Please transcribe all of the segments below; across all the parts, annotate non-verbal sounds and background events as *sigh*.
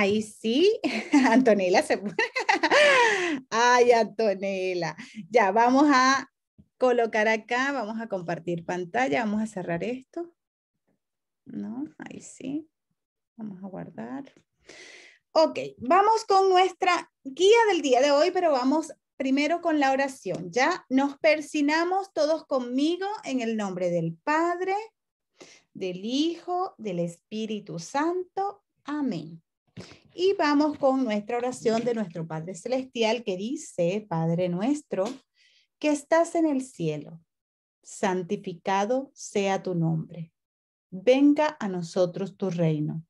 Ahí sí, *laughs* Antonella se *laughs* Ay, Antonella. Ya, vamos a colocar acá, vamos a compartir pantalla, vamos a cerrar esto. No, ahí sí. Vamos a guardar. Ok, vamos con nuestra guía del día de hoy, pero vamos primero con la oración. Ya nos persinamos todos conmigo en el nombre del Padre, del Hijo, del Espíritu Santo. Amén. Y vamos con nuestra oración de nuestro Padre Celestial que dice, Padre nuestro, que estás en el cielo, santificado sea tu nombre. Venga a nosotros tu reino.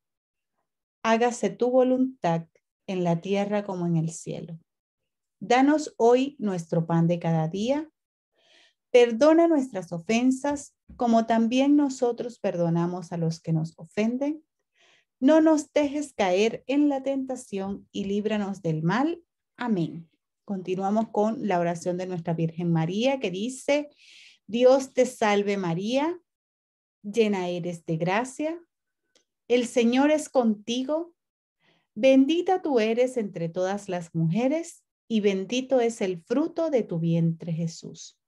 Hágase tu voluntad en la tierra como en el cielo. Danos hoy nuestro pan de cada día. Perdona nuestras ofensas como también nosotros perdonamos a los que nos ofenden no nos dejes caer en la tentación y líbranos del mal. Amén. Continuamos con la oración de nuestra Virgen María que dice, Dios te salve María, llena eres de gracia, el Señor es contigo, bendita tú eres entre todas las mujeres y bendito es el fruto de tu vientre Jesús.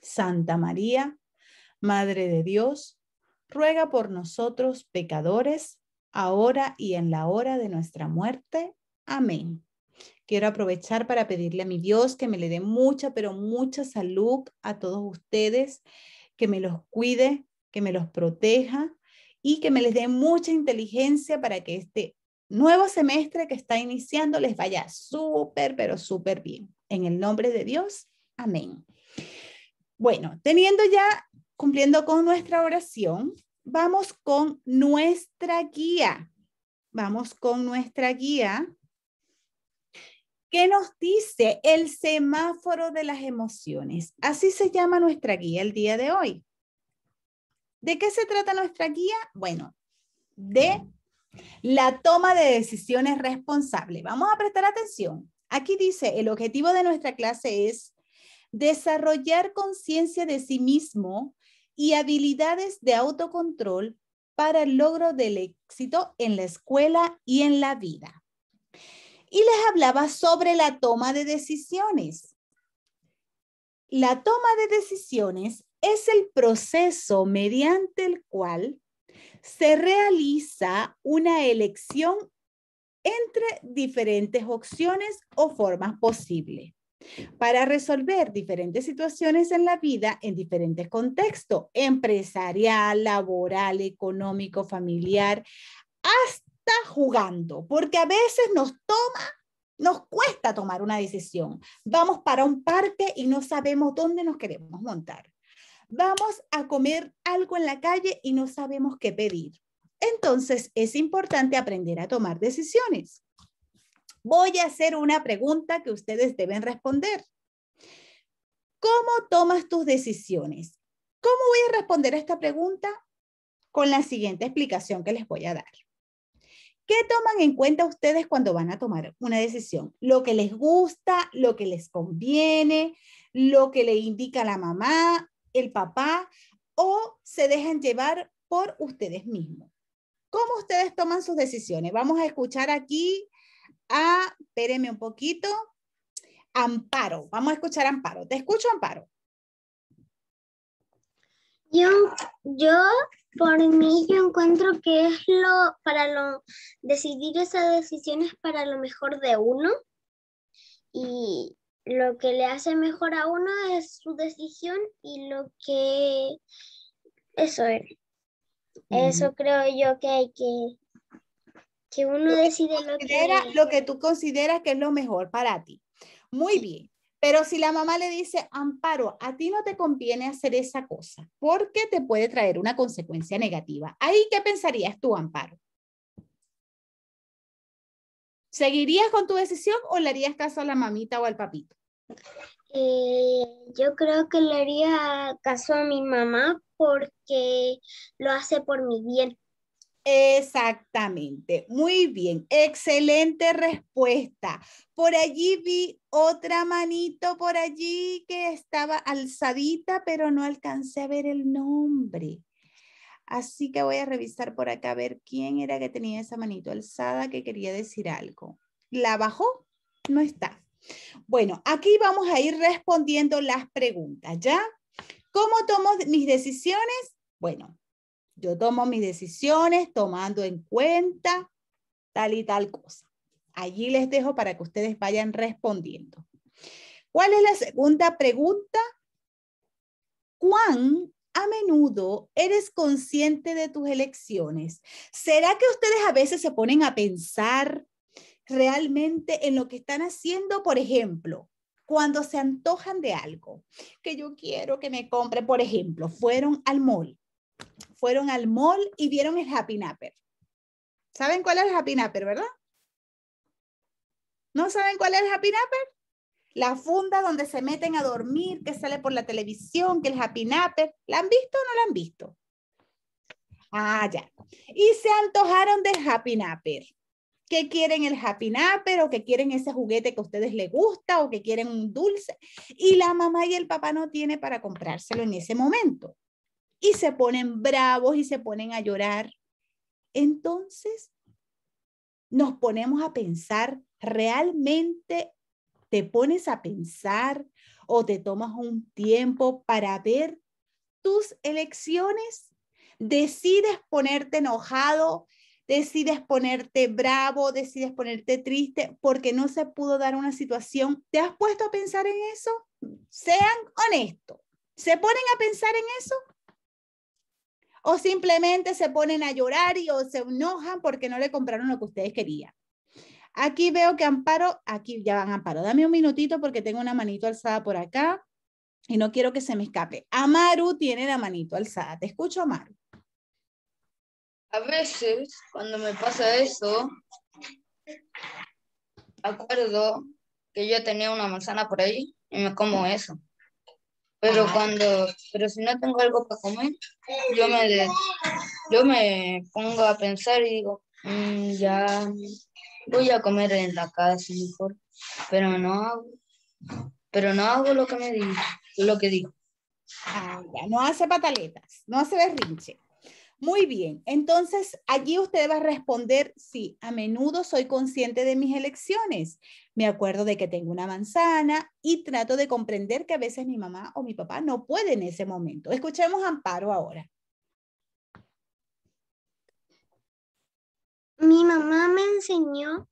Santa María, Madre de Dios, ruega por nosotros pecadores, ahora y en la hora de nuestra muerte. Amén. Quiero aprovechar para pedirle a mi Dios que me le dé mucha, pero mucha salud a todos ustedes, que me los cuide, que me los proteja y que me les dé mucha inteligencia para que este nuevo semestre que está iniciando les vaya súper, pero súper bien. En el nombre de Dios, amén. Bueno, teniendo ya, cumpliendo con nuestra oración, Vamos con nuestra guía. Vamos con nuestra guía. ¿Qué nos dice el semáforo de las emociones? Así se llama nuestra guía el día de hoy. ¿De qué se trata nuestra guía? Bueno, de la toma de decisiones responsable. Vamos a prestar atención. Aquí dice, el objetivo de nuestra clase es desarrollar conciencia de sí mismo y habilidades de autocontrol para el logro del éxito en la escuela y en la vida. Y les hablaba sobre la toma de decisiones. La toma de decisiones es el proceso mediante el cual se realiza una elección entre diferentes opciones o formas posibles para resolver diferentes situaciones en la vida en diferentes contextos, empresarial, laboral, económico, familiar, hasta jugando, porque a veces nos toma nos cuesta tomar una decisión. Vamos para un parque y no sabemos dónde nos queremos montar. Vamos a comer algo en la calle y no sabemos qué pedir. Entonces es importante aprender a tomar decisiones voy a hacer una pregunta que ustedes deben responder. ¿Cómo tomas tus decisiones? ¿Cómo voy a responder a esta pregunta? Con la siguiente explicación que les voy a dar. ¿Qué toman en cuenta ustedes cuando van a tomar una decisión? Lo que les gusta, lo que les conviene, lo que le indica la mamá, el papá, o se dejan llevar por ustedes mismos. ¿Cómo ustedes toman sus decisiones? Vamos a escuchar aquí Ah, espéreme un poquito, Amparo. Vamos a escuchar Amparo. Te escucho, Amparo. Yo, yo, por mí, yo encuentro que es lo, para lo, decidir esas es para lo mejor de uno. Y lo que le hace mejor a uno es su decisión y lo que, eso es. Eso creo yo que hay que que uno lo que lo, que... tú consideras que es lo mejor para ti. Muy bien. Pero si la mamá le dice, Amparo, a ti no te conviene hacer esa cosa porque te puede traer una consecuencia negativa. Ahí, ¿qué pensarías tú, Amparo? ¿Seguirías con tu decisión o le harías caso a la mamita o al papito? Eh, yo creo que le haría caso a mi mamá porque lo hace por mi bien. Exactamente, muy bien, excelente respuesta. Por allí vi otra manito por allí que estaba alzadita, pero no alcancé a ver el nombre. Así que voy a revisar por acá a ver quién era que tenía esa manito alzada que quería decir algo. ¿La bajó? No está. Bueno, aquí vamos a ir respondiendo las preguntas, ¿ya? ¿Cómo tomo mis decisiones? Bueno, yo tomo mis decisiones tomando en cuenta tal y tal cosa. Allí les dejo para que ustedes vayan respondiendo. ¿Cuál es la segunda pregunta? ¿Cuán a menudo eres consciente de tus elecciones? ¿Será que ustedes a veces se ponen a pensar realmente en lo que están haciendo? Por ejemplo, cuando se antojan de algo que yo quiero que me compre, por ejemplo, fueron al mall fueron al mall y vieron el Happy Napper. ¿Saben cuál es el Happy Napper, verdad? ¿No saben cuál es el Happy Napper? La funda donde se meten a dormir, que sale por la televisión, que el Happy Napper. ¿La han visto o no la han visto? Ah, ya. Y se antojaron del Happy Napper. ¿Qué quieren el Happy Napper o que quieren ese juguete que a ustedes les gusta o que quieren un dulce? Y la mamá y el papá no tienen para comprárselo en ese momento y se ponen bravos y se ponen a llorar. Entonces, nos ponemos a pensar, realmente te pones a pensar o te tomas un tiempo para ver tus elecciones. Decides ponerte enojado, decides ponerte bravo, decides ponerte triste porque no se pudo dar una situación. ¿Te has puesto a pensar en eso? Sean honestos. ¿Se ponen a pensar en eso? o simplemente se ponen a llorar y o se enojan porque no le compraron lo que ustedes querían. Aquí veo que Amparo, aquí ya van Amparo, dame un minutito porque tengo una manito alzada por acá y no quiero que se me escape. Amaru tiene la manito alzada, te escucho Amaru. A veces, cuando me pasa eso, acuerdo que yo tenía una manzana por ahí y me como eso. Pero cuando, pero si no tengo algo para comer, yo me, yo me pongo a pensar y digo, mm, ya voy a comer en la casa mejor. Pero no hago, pero no hago lo que me dijo, lo que digo. Ah, no hace pataletas, no hace berrinche. Muy bien, entonces allí usted va a responder, sí, a menudo soy consciente de mis elecciones. Me acuerdo de que tengo una manzana y trato de comprender que a veces mi mamá o mi papá no puede en ese momento. Escuchemos Amparo ahora. Mi mamá me enseñó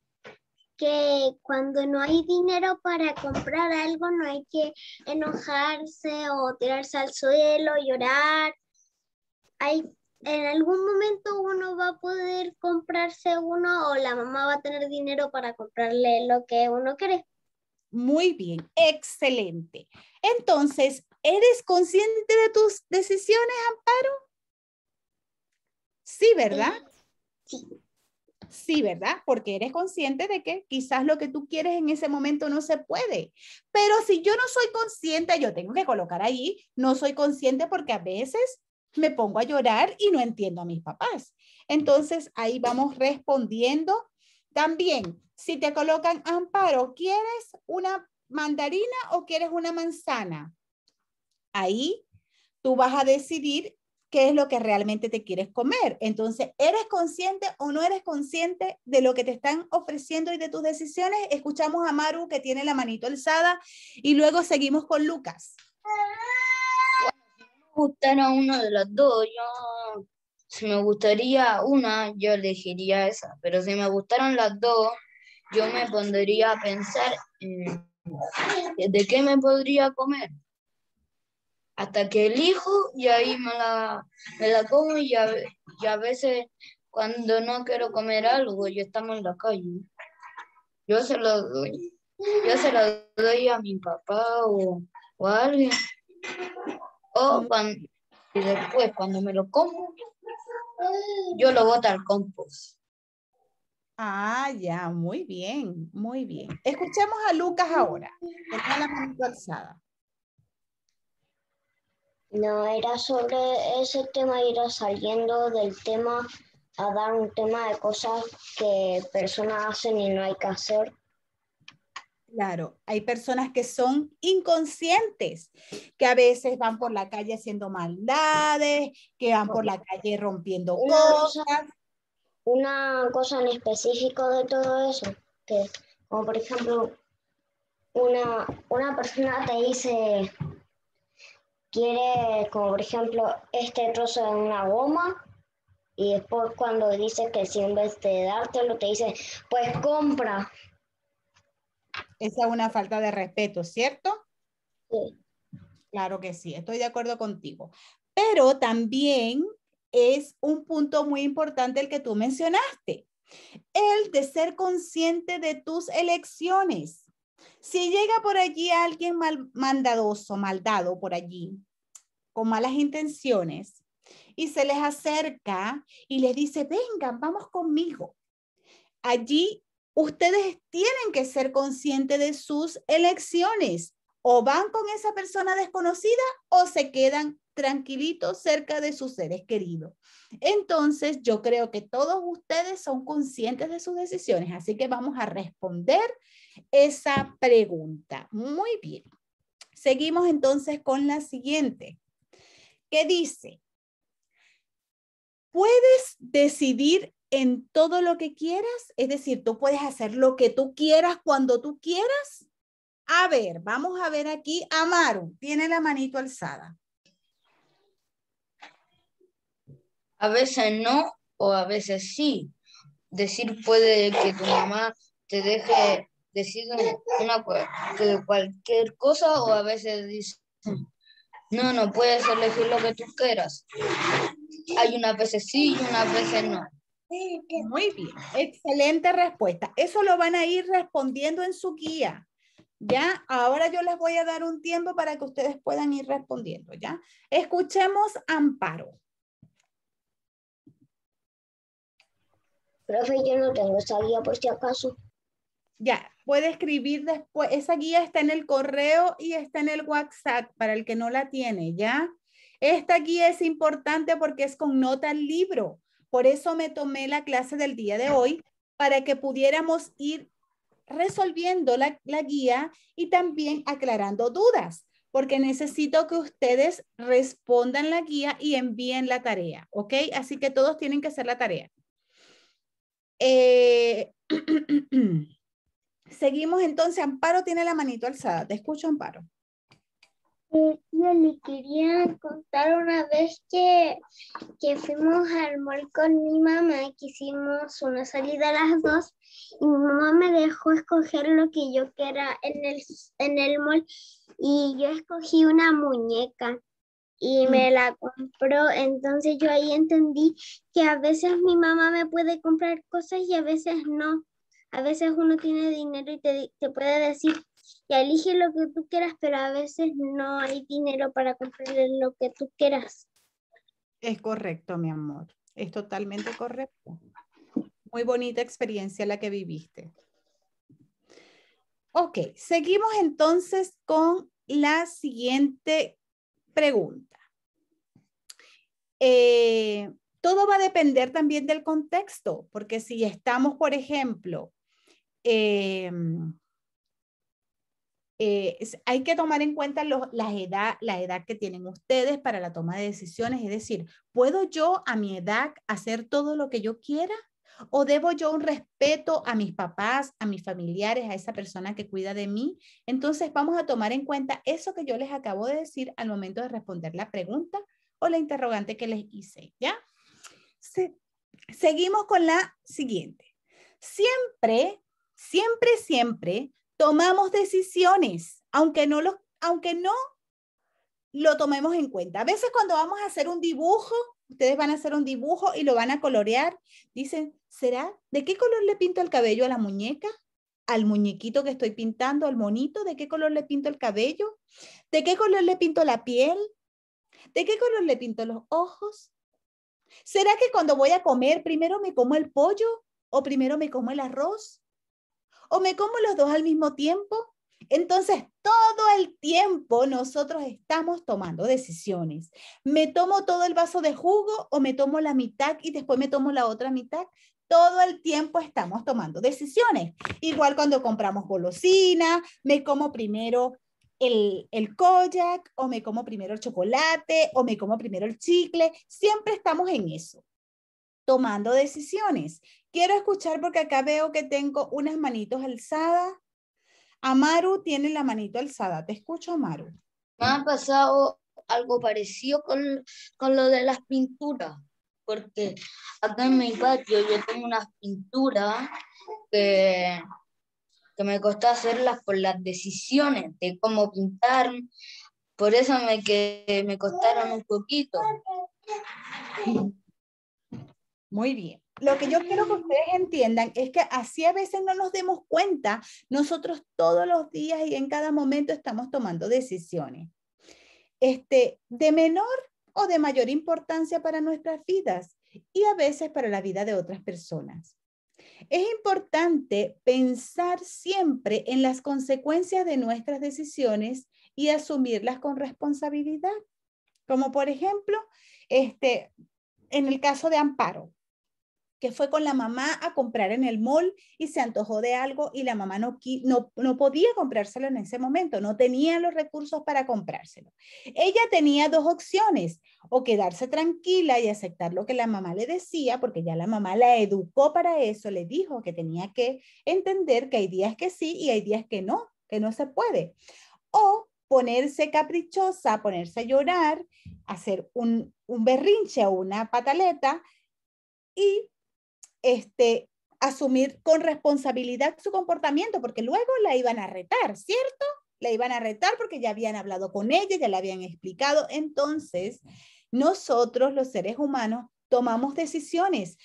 que cuando no hay dinero para comprar algo no hay que enojarse o tirarse al suelo, llorar. Hay en algún momento uno va a poder comprarse uno o la mamá va a tener dinero para comprarle lo que uno quiere. Muy bien, excelente. Entonces, ¿eres consciente de tus decisiones, Amparo? Sí, ¿verdad? Sí. Sí, ¿verdad? Porque eres consciente de que quizás lo que tú quieres en ese momento no se puede. Pero si yo no soy consciente, yo tengo que colocar ahí, no soy consciente porque a veces me pongo a llorar y no entiendo a mis papás. Entonces ahí vamos respondiendo. También, si te colocan amparo, ¿quieres una mandarina o quieres una manzana? Ahí tú vas a decidir qué es lo que realmente te quieres comer. Entonces, ¿eres consciente o no eres consciente de lo que te están ofreciendo y de tus decisiones? Escuchamos a Maru que tiene la manito alzada y luego seguimos con Lucas. Ah gustar una de las dos, yo si me gustaría una, yo elegiría esa, pero si me gustaron las dos, yo me pondría a pensar en, de qué me podría comer. Hasta que elijo y ahí me la, como y a, veces cuando no quiero comer algo, yo estamos en la calle. Yo se lo doy. Yo se lo doy a mi papá o, o a alguien. O y después, cuando me lo como, yo lo boto al compost. Ah, ya, muy bien, muy bien. Escuchemos a Lucas ahora, está la mano No, era sobre ese tema, ir saliendo del tema a dar un tema de cosas que personas hacen y no hay que hacer. Claro, hay personas que son inconscientes, que a veces van por la calle haciendo maldades, que van por la calle rompiendo cosas. una cosa en específico de todo eso, que como por ejemplo, una, persona te dice, quiere como por ejemplo este trozo de una goma y después cuando dice que si en vez de dártelo te dice, pues compra. Esa es una falta de respeto, ¿cierto? Sí. Claro que sí, estoy de acuerdo contigo. Pero también es un punto muy importante el que tú mencionaste, el de ser consciente de tus elecciones. Si llega por allí alguien mal, mal maldado por allí, con malas intenciones, y se les acerca y les dice, vengan, vamos conmigo. Allí ustedes tienen que ser conscientes de sus elecciones. O van con esa persona desconocida o se quedan tranquilitos cerca de sus seres queridos. Entonces, yo creo que todos ustedes son conscientes de sus decisiones, así que vamos a responder esa pregunta. Muy bien. Seguimos entonces con la siguiente, que dice, ¿puedes decidir en todo lo que quieras, es decir, tú puedes hacer lo que tú quieras cuando tú quieras. A ver, vamos a ver aquí. Amaru, tiene la manito alzada. A veces no o a veces sí. Decir puede que tu mamá te deje decir una, cualquier cosa o a veces dice, no, no puedes elegir lo que tú quieras. Hay unas veces sí y unas veces no. Muy bien, excelente respuesta. Eso lo van a ir respondiendo en su guía. Ya, ahora yo les voy a dar un tiempo para que ustedes puedan ir respondiendo, ¿ya? Escuchemos Amparo. Profe, yo no tengo esa guía por si acaso. Ya, puede escribir después. Esa guía está en el correo y está en el WhatsApp para el que no la tiene, ¿ya? Esta guía es importante porque es con nota al libro. Por eso me tomé la clase del día de hoy para que pudiéramos ir resolviendo la, guía y también aclarando dudas, porque necesito que ustedes respondan la guía y envíen la tarea, ¿ok? Así que todos tienen que hacer la tarea. Eh, *clears throat* seguimos entonces, Amparo tiene la manito alzada, te escucho Amparo yo le quería contar una vez que, fuimos al mall con mi mamá, que hicimos una salida a las dos y mi mamá me dejó escoger lo que yo quiera en el, en el mall y yo escogí una muñeca y mm. me la compró. Entonces yo ahí entendí que a veces mi mamá me puede comprar cosas y a veces no. A veces uno tiene dinero y te, te puede decir, y elige lo que tú quieras, pero a veces no hay dinero para comprar lo que tú quieras. Es correcto, mi amor. Es totalmente correcto. Muy bonita experiencia la que viviste. Ok, seguimos entonces con la siguiente pregunta. Eh, todo va a depender también del contexto, porque si estamos, por ejemplo, eh, eh, hay que tomar en cuenta edad, la edad que tienen ustedes para la toma de decisiones. Es decir, ¿puedo yo a mi edad hacer todo lo que yo quiera? ¿O debo yo un respeto a mis papás, a mis familiares, a esa persona que cuida de mí? Entonces vamos a tomar en cuenta eso que yo les acabo de decir al momento de responder la pregunta o la interrogante que les hice, ¿ya? seguimos con la siguiente. Siempre, siempre, siempre tomamos decisiones, aunque no, los, aunque no lo tomemos en cuenta. A veces cuando vamos a hacer un dibujo, ustedes van a hacer un dibujo y lo van a colorear, dicen, ¿será? ¿De qué color le pinto el cabello a la muñeca? ¿Al muñequito que estoy pintando, al monito? ¿De qué color le pinto el cabello? ¿De qué color le pinto la piel? ¿De qué color le pinto los ojos? ¿Será que cuando voy a comer primero me como el pollo o primero me como el arroz? o me como los dos al mismo tiempo. Entonces, todo el tiempo nosotros estamos tomando decisiones. ¿Me tomo todo el vaso de jugo o me tomo la mitad y después me tomo la otra mitad? Todo el tiempo estamos tomando decisiones. Igual cuando compramos golosina, me como primero el, el koyak o me como primero el chocolate o me como primero el chicle. Siempre estamos en eso tomando decisiones. Quiero escuchar porque acá veo que tengo unas manitos alzadas. Amaru tiene la manito alzada. Te escucho, Amaru. Me ha pasado algo parecido con, lo de las pinturas, porque acá en mi patio yo tengo unas pinturas que, que me costó hacerlas por las decisiones de cómo pintar, por eso me, que me costaron un poquito. Muy bien lo que yo quiero que ustedes entiendan es que así a veces no nos demos cuenta, nosotros todos los días y en cada momento estamos tomando decisiones. Este, de menor o de mayor importancia para nuestras vidas y a veces para la vida de otras personas. Es importante pensar siempre en las consecuencias de nuestras decisiones y asumirlas con responsabilidad. Como por ejemplo, este, en el caso de Amparo, que fue con la mamá a comprar en el mall y se antojó de algo y la mamá no, no, podía comprárselo en ese momento, no tenía los recursos para comprárselo. Ella tenía dos opciones, o quedarse tranquila y aceptar lo que la mamá le decía, porque ya la mamá la educó para eso, le dijo que tenía que entender que hay días que sí y hay días que no, que no se puede. O ponerse caprichosa, ponerse a llorar, hacer un, un berrinche o una pataleta y este, asumir con responsabilidad su comportamiento, porque luego la iban a retar, ¿cierto? La iban a retar porque ya habían hablado con ella, ya la habían explicado. Entonces, nosotros los seres humanos tomamos decisiones,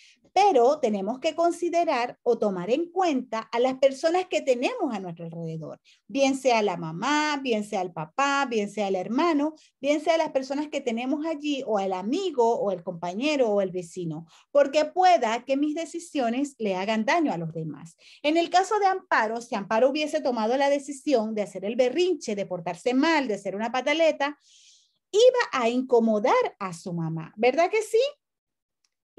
pero tenemos que considerar o tomar en cuenta a las personas que tenemos a nuestro alrededor, bien sea la mamá, bien sea el papá, bien sea el hermano, bien sea las personas que tenemos allí o el amigo o el compañero o el vecino, porque pueda que mis decisiones le hagan daño a los demás. En el caso de Amparo, si Amparo hubiese tomado la decisión de hacer el berrinche, de portarse mal, de hacer una pataleta, iba a incomodar a su mamá, ¿verdad que sí?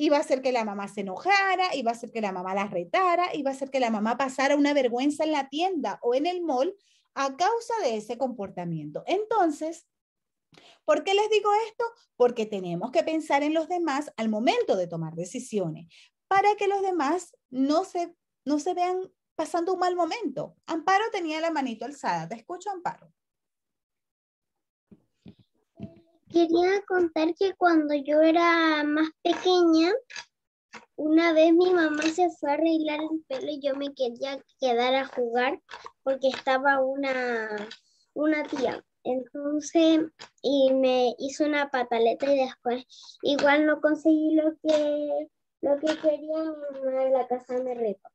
iba a ser que la mamá se enojara, iba a ser que la mamá la retara, iba a ser que la mamá pasara una vergüenza en la tienda o en el mall a causa de ese comportamiento. Entonces, ¿Por qué les digo esto? Porque tenemos que pensar en los demás al momento de tomar decisiones, para que los demás no se, no se vean pasando un mal momento. Amparo tenía la manito alzada. Te escucho, Amparo. quería contar que cuando yo era más pequeña, una vez mi mamá se fue a arreglar el pelo y yo me quería quedar a jugar porque estaba una, una tía. Entonces, y me hizo una pataleta y después igual no conseguí lo que, lo que quería y mamá la casa me retó.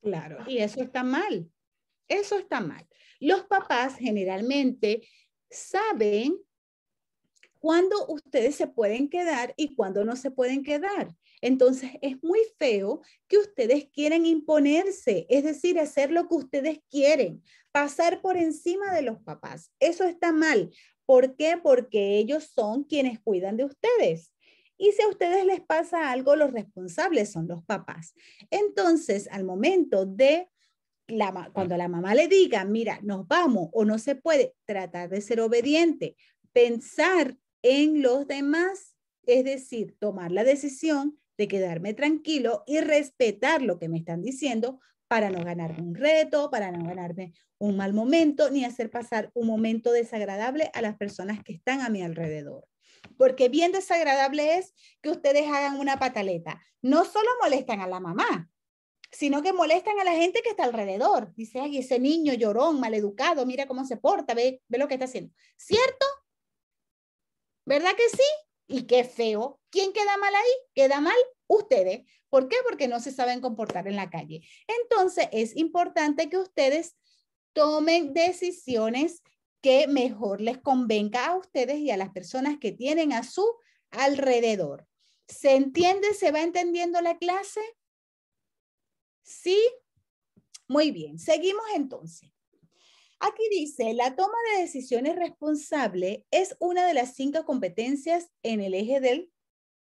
Claro, y eso está mal. Eso está mal. Los papás generalmente saben cuándo ustedes se pueden quedar y cuándo no se pueden quedar. Entonces es muy feo que ustedes quieran imponerse, es decir, hacer lo que ustedes quieren, pasar por encima de los papás. Eso está mal. ¿Por qué? Porque ellos son quienes cuidan de ustedes. Y si a ustedes les pasa algo, los responsables son los papás. Entonces, al momento de la, cuando la mamá le diga, mira, nos vamos o no se puede, tratar de ser obediente, pensar en los demás, es decir, tomar la decisión de quedarme tranquilo y respetar lo que me están diciendo para no ganarme un reto, para no ganarme un mal momento, ni hacer pasar un momento desagradable a las personas que están a mi alrededor. Porque bien desagradable es que ustedes hagan una pataleta. No solo molestan a la mamá, sino que molestan a la gente que está alrededor. Dice, ay, ese niño llorón, maleducado, mira cómo se porta, ve, ve lo que está haciendo. ¿Cierto ¿Verdad que sí? Y qué feo. ¿Quién queda mal ahí? Queda mal ustedes. ¿Por qué? Porque no se saben comportar en la calle. Entonces, es importante que ustedes tomen decisiones que mejor les convenga a ustedes y a las personas que tienen a su alrededor. ¿Se entiende? ¿Se va entendiendo la clase? ¿Sí? Muy bien, seguimos entonces. Aquí dice, la toma de decisiones responsable es una de las cinco competencias en el eje del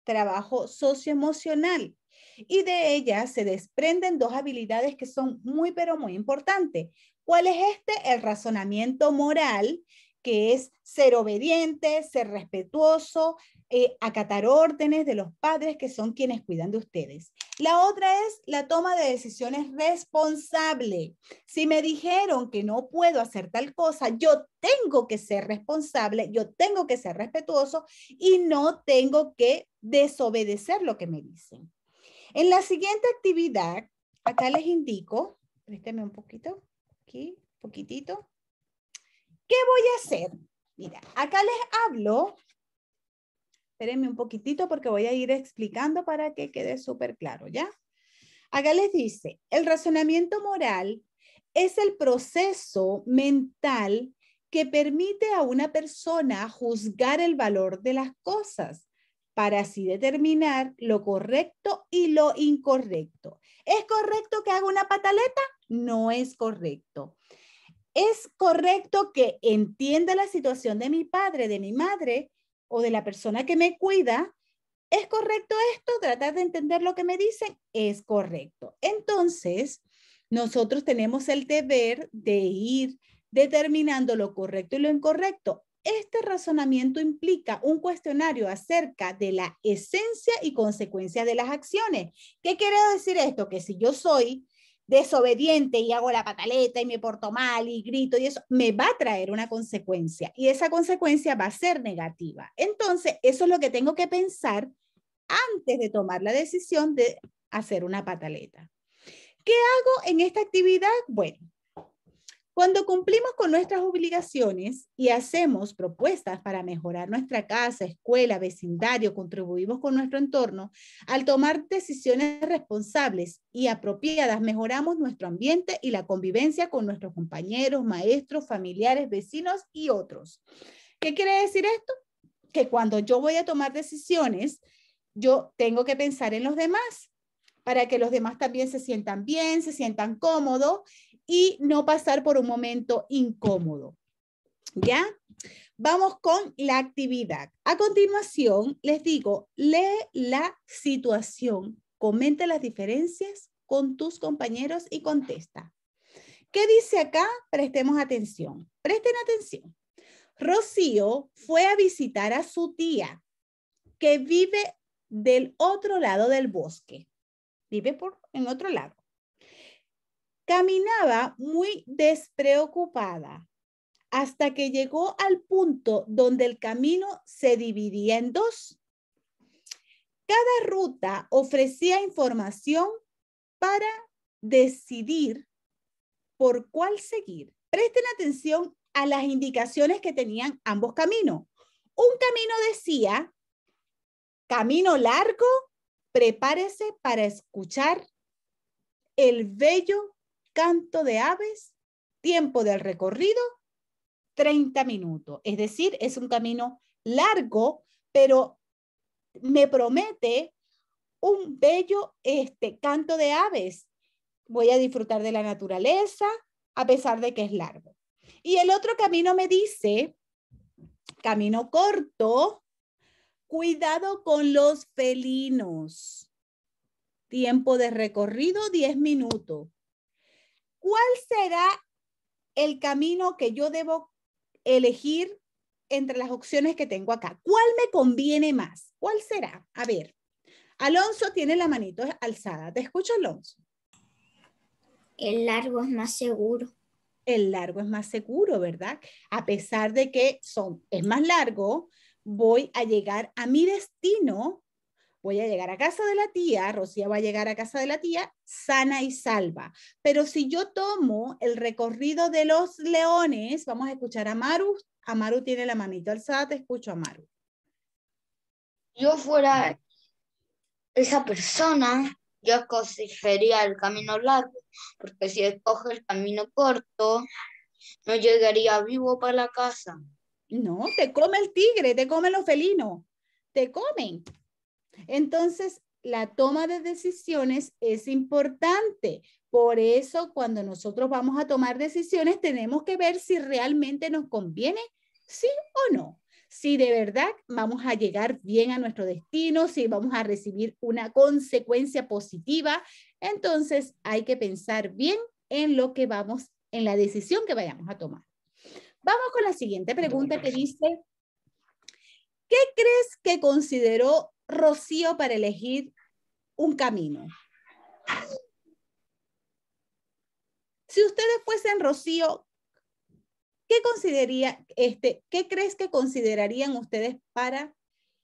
trabajo socioemocional y de ella se desprenden dos habilidades que son muy, pero muy importantes. ¿Cuál es este? El razonamiento moral, que es ser obediente, ser respetuoso, eh, acatar órdenes de los padres que son quienes cuidan de ustedes. La otra es la toma de decisiones responsable. Si me dijeron que no puedo hacer tal cosa, yo tengo que ser responsable, yo tengo que ser respetuoso y no tengo que desobedecer lo que me dicen. En la siguiente actividad, acá les indico, présteme un poquito, aquí, poquitito. ¿Qué voy a hacer? Mira, acá les hablo Espérenme un poquitito porque voy a ir explicando para que quede súper claro, ¿ya? Acá les dice, el razonamiento moral es el proceso mental que permite a una persona juzgar el valor de las cosas para así determinar lo correcto y lo incorrecto. ¿Es correcto que haga una pataleta? No es correcto. ¿Es correcto que entienda la situación de mi padre, de mi madre o de la persona que me cuida, ¿es correcto esto? Tratar de entender lo que me dicen, es correcto. Entonces, nosotros tenemos el deber de ir determinando lo correcto y lo incorrecto. Este razonamiento implica un cuestionario acerca de la esencia y consecuencia de las acciones. ¿Qué quiere decir esto? Que si yo soy desobediente y hago la pataleta y me porto mal y grito y eso, me va a traer una consecuencia y esa consecuencia va a ser negativa. Entonces, eso es lo que tengo que pensar antes de tomar la decisión de hacer una pataleta. ¿Qué hago en esta actividad? Bueno, cuando cumplimos con nuestras obligaciones y hacemos propuestas para mejorar nuestra casa, escuela, vecindario, contribuimos con nuestro entorno, al tomar decisiones responsables y apropiadas, mejoramos nuestro ambiente y la convivencia con nuestros compañeros, maestros, familiares, vecinos y otros. ¿Qué quiere decir esto? Que cuando yo voy a tomar decisiones, yo tengo que pensar en los demás para que los demás también se sientan bien, se sientan cómodos y no pasar por un momento incómodo. ¿Ya? Vamos con la actividad. A continuación, les digo, lee la situación, comenta las diferencias con tus compañeros y contesta. ¿Qué dice acá? Prestemos atención. Presten atención. Rocío fue a visitar a su tía, que vive del otro lado del bosque. Vive por, en otro lado. Caminaba muy despreocupada hasta que llegó al punto donde el camino se dividía en dos. Cada ruta ofrecía información para decidir por cuál seguir. Presten atención a las indicaciones que tenían ambos caminos. Un camino decía, camino largo, prepárese para escuchar el bello canto de aves, tiempo del recorrido, 30 minutos. Es decir, es un camino largo, pero me promete un bello este canto de aves. Voy a disfrutar de la naturaleza a pesar de que es largo. Y el otro camino me dice, camino corto, cuidado con los felinos. Tiempo de recorrido 10 minutos. ¿cuál será el camino que yo debo elegir entre las opciones que tengo acá? ¿Cuál me conviene más? ¿Cuál será? A ver, Alonso tiene la manito alzada. ¿Te escucho, Alonso? El largo es más seguro. El largo es más seguro, ¿verdad? A pesar de que son, es más largo, voy a llegar a mi destino Voy a llegar a casa de la tía, Rocía va a llegar a casa de la tía sana y salva. Pero si yo tomo el recorrido de los leones, vamos a escuchar a Maru. Maru tiene la manito alzada, te escucho, a Maru. Yo fuera esa persona, yo escogería el camino largo, porque si escoge el camino corto, no llegaría vivo para la casa. No, te come el tigre, te comen los felinos, te comen. Entonces, la toma de decisiones es importante. Por eso, cuando nosotros vamos a tomar decisiones, tenemos que ver si realmente nos conviene, sí o no. Si de verdad vamos a llegar bien a nuestro destino, si vamos a recibir una consecuencia positiva, entonces hay que pensar bien en lo que vamos, en la decisión que vayamos a tomar. Vamos con la siguiente pregunta que dice, ¿qué crees que consideró rocío para elegir un camino. Si ustedes fuesen rocío, ¿qué consideraría este, qué crees que considerarían ustedes para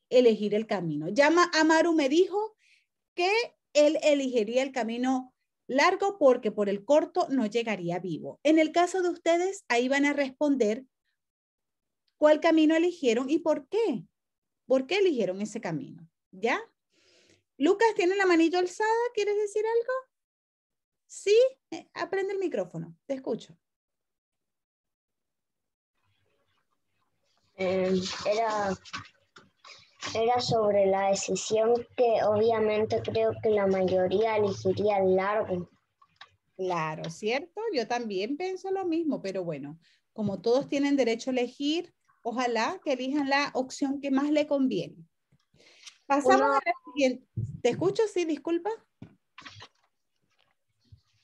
elegir el camino? Llama Amaru me dijo que él elegiría el camino largo porque por el corto no llegaría vivo. En el caso de ustedes, ahí van a responder cuál camino eligieron y por qué. ¿Por qué eligieron ese camino? ¿Ya? Lucas, ¿tiene la manito alzada? ¿Quieres decir algo? Sí, eh, aprende el micrófono, te escucho. Em, era, era sobre la decisión que obviamente creo que la mayoría elegiría largo. Claro, ¿cierto? Yo también pienso lo mismo, pero bueno, como todos tienen derecho a elegir, ojalá que elijan la opción que más le conviene. Pasamos a la siguiente. ¿Te escucho? Sí, disculpa.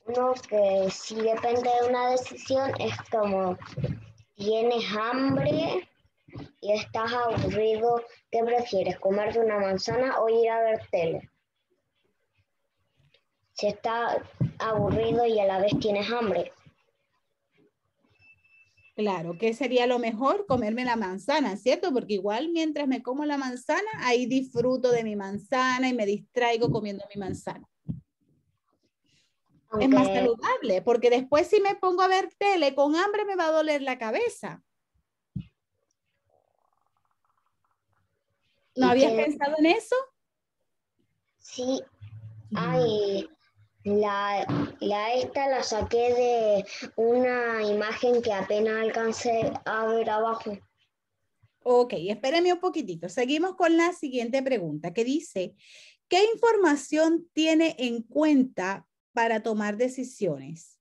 Uno que si depende de una decisión es como tienes hambre y estás aburrido. ¿Qué prefieres? ¿Comerte una manzana o ir a ver tele? Si estás aburrido y a la vez tienes hambre, Claro, que sería lo mejor comerme la manzana, ¿cierto? Porque igual mientras me como la manzana, ahí disfruto de mi manzana y me distraigo comiendo mi manzana. Es más saludable, porque después si me pongo a ver tele con hambre me va a doler la cabeza. ¿No habías pensado en eso? Sí. Ay, la, esta la saqué de una imagen que apenas alcancé a ver abajo. Ok, espérenme un poquitito. Seguimos con la siguiente pregunta que dice, ¿qué información tiene en cuenta para tomar decisiones?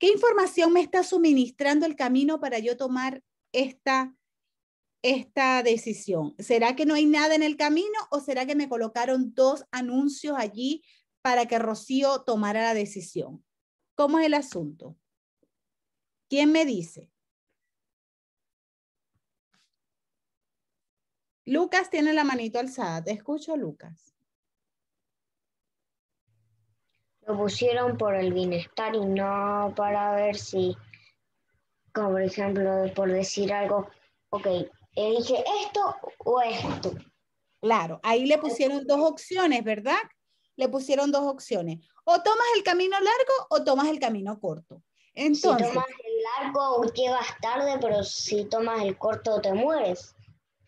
¿Qué información me está suministrando el camino para yo tomar esta, esta decisión? ¿Será que no hay nada en el camino o será que me colocaron dos anuncios allí para que Rocío tomara la decisión. ¿Cómo es el asunto? ¿Quién me dice? Lucas tiene la manito alzada. Te escucho, Lucas. Lo pusieron por el bienestar y no para ver si, como por ejemplo, por decir algo, ok, elige esto o esto. Claro, ahí le pusieron dos opciones, ¿verdad? le pusieron dos opciones. O tomas el camino largo o tomas el camino corto. Entonces, si tomas el largo llegas tarde, pero si tomas el corto te mueres.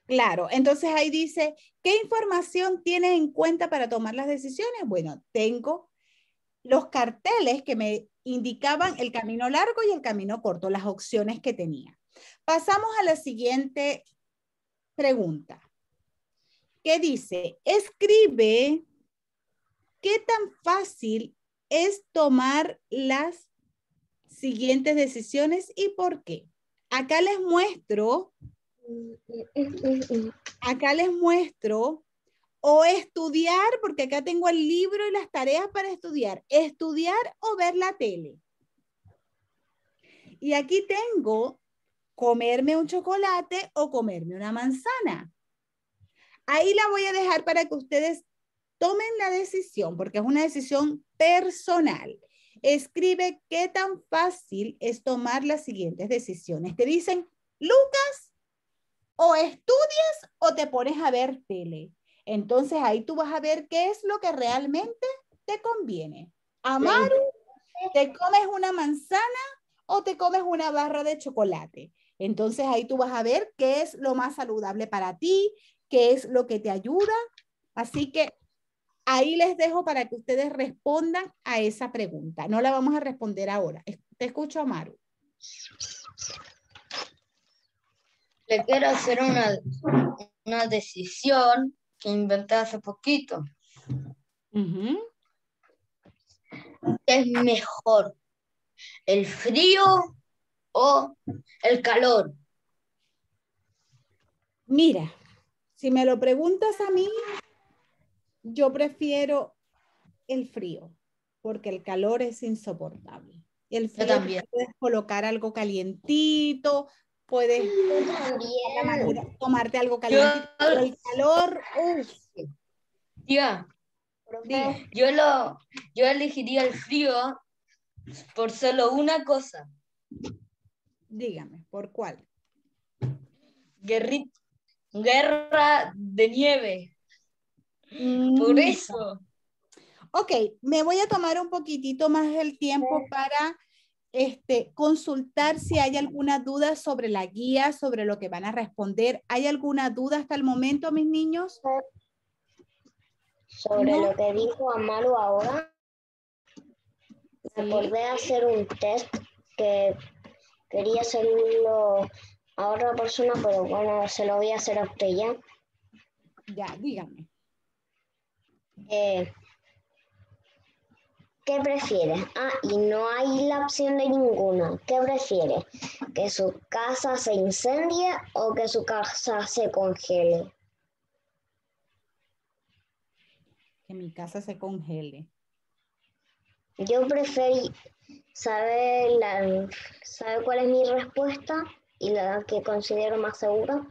Claro, entonces ahí dice, ¿qué información tienes en cuenta para tomar las decisiones? Bueno, tengo los carteles que me indicaban el camino largo y el camino corto, las opciones que tenía. Pasamos a la siguiente pregunta, ¿Qué dice, escribe ¿qué tan fácil es tomar las siguientes decisiones y por qué? Acá les muestro, acá les muestro, o estudiar, porque acá tengo el libro y las tareas para estudiar, estudiar o ver la tele. Y aquí tengo comerme un chocolate o comerme una manzana. Ahí la voy a dejar para que ustedes tomen la decisión, porque es una decisión personal. Escribe qué tan fácil es tomar las siguientes decisiones. Te dicen, Lucas, o estudias o te pones a ver tele. Entonces ahí tú vas a ver qué es lo que realmente te conviene. Amaru, ¿te comes una manzana o te comes una barra de chocolate? Entonces ahí tú vas a ver qué es lo más saludable para ti, qué es lo que te ayuda. Así que Ahí les dejo para que ustedes respondan a esa pregunta. No la vamos a responder ahora. Te escucho, Amaru. Le quiero hacer una, decisión que inventé hace poquito. ¿Qué es mejor? ¿El frío o el calor? Mira, si me lo preguntas a mí, yo prefiero el frío, porque el calor es insoportable. El frío también. puedes colocar algo calientito, puedes tomarte, algo calientito, el calor, uff. yo, lo, yo elegiría el frío por solo una cosa. Dígame, ¿por cuál? guerra de nieve. Por mm. eso. Ok, me voy a tomar un poquitito más el tiempo para este, consultar si hay alguna duda sobre la guía, sobre lo que van a responder. ¿Hay alguna duda hasta el momento, mis niños? Sobre lo que dijo Amaru ahora. Me volví a hacer un test que quería hacerlo a otra persona, pero bueno, se lo voy a hacer a usted ya. Ya, díganme eh, ¿Qué prefiere? Ah, y no hay la opción de ninguna. ¿Qué prefiere? ¿Que su casa se incendie o que su casa se congele? Que mi casa se congele. Yo prefiero, saber, cuál es mi respuesta y la que considero más segura.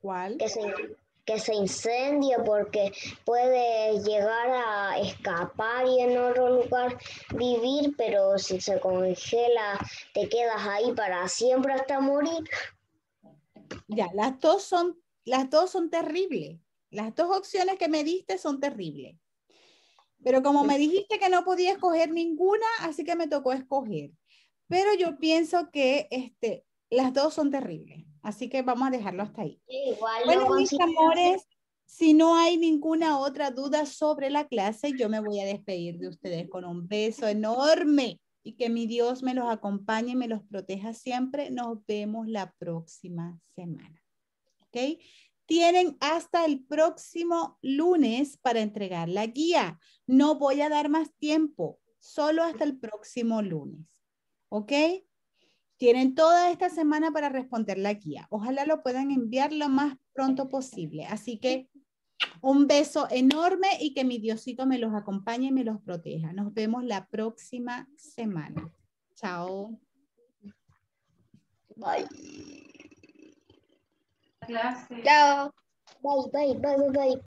¿Cuál? Que se, que se incendie porque puede llegar a escapar y en otro lugar vivir, pero si se congela te quedas ahí para siempre hasta morir. Ya, las dos son, las dos son terribles. Las dos opciones que me diste son terribles. Pero como me dijiste que no podía escoger ninguna, así que me tocó escoger. Pero yo pienso que este, las dos son terribles. Así que vamos a dejarlo hasta ahí. bueno, mis amores, si no hay ninguna otra duda sobre la clase, yo me voy a despedir de ustedes con un beso enorme y que mi Dios me los acompañe y me los proteja siempre. Nos vemos la próxima semana. ¿Ok? Tienen hasta el próximo lunes para entregar la guía. No voy a dar más tiempo, solo hasta el próximo lunes. ¿Ok? Tienen toda esta semana para responder la guía. Ojalá lo puedan enviar lo más pronto posible. Así que un beso enorme y que mi Diosito me los acompañe y me los proteja. Nos vemos la próxima semana. Chao. Bye. Chao. Bye, bye, bye, bye.